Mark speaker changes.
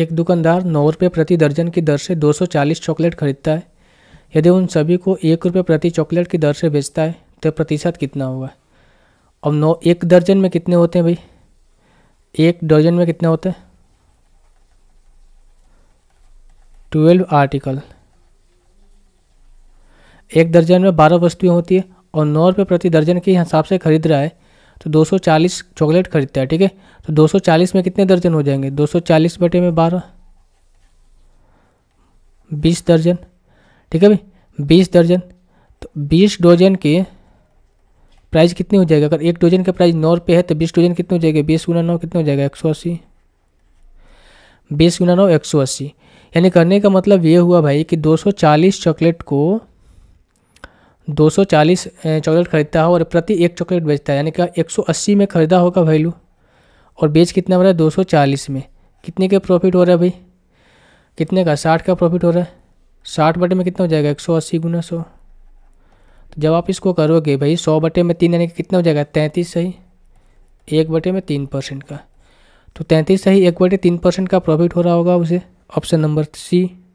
Speaker 1: एक दुकानदार नौ रुपये प्रति दर्जन की दर से 240 चॉकलेट खरीदता है यदि उन सभी को एक रुपये प्रति चॉकलेट की दर से बेचता है तो प्रतिशत कितना होगा अब नौ एक दर्जन में कितने होते हैं भाई एक दर्जन में कितने होते हैं ट्वेल्व आर्टिकल एक दर्जन में बारह वस्तुएं होती है और नौ रुपये प्रति दर्जन के हिसाब से खरीद रहा है तो 240 चॉकलेट खरीदता है ठीक है तो 240 में कितने दर्जन हो जाएंगे 240 बटे में बारह बीस दर्जन ठीक है भाई बीस दर्जन तो बीस डोजन के प्राइस कितनी हो जाएगा अगर एक डोजन का प्राइस नौ रुपये है तो बीस डोजन कितने हो जाएगा बीस गुना नौ कितना हो जाएगा एक सौ अस्सी बीस गुना नौ एक सौ अस्सी यानी करने का मतलब ये हुआ भाई कि दो चॉकलेट को 240 चॉकलेट खरीदता है और प्रति एक चॉकलेट बेचता है यानी कि 180 में ख़रीदा होगा वैल्यू और बेच कितना हो रहा है 240 में कितने का प्रॉफिट हो रहा है भाई कितने का साठ का प्रॉफिट हो रहा है साठ बटे में कितना हो जाएगा एक सौ अस्सी गुना सौ तो जब आप इसको करोगे भाई सौ बटे में तीन यानी कि कितना हो जाएगा तैंतीस सही एक बटे में तीन परसेंट का तो तैंतीस सही एक बटे तीन परसेंट का प्रॉफिट हो रहा होगा उसे ऑप्शन नंबर सी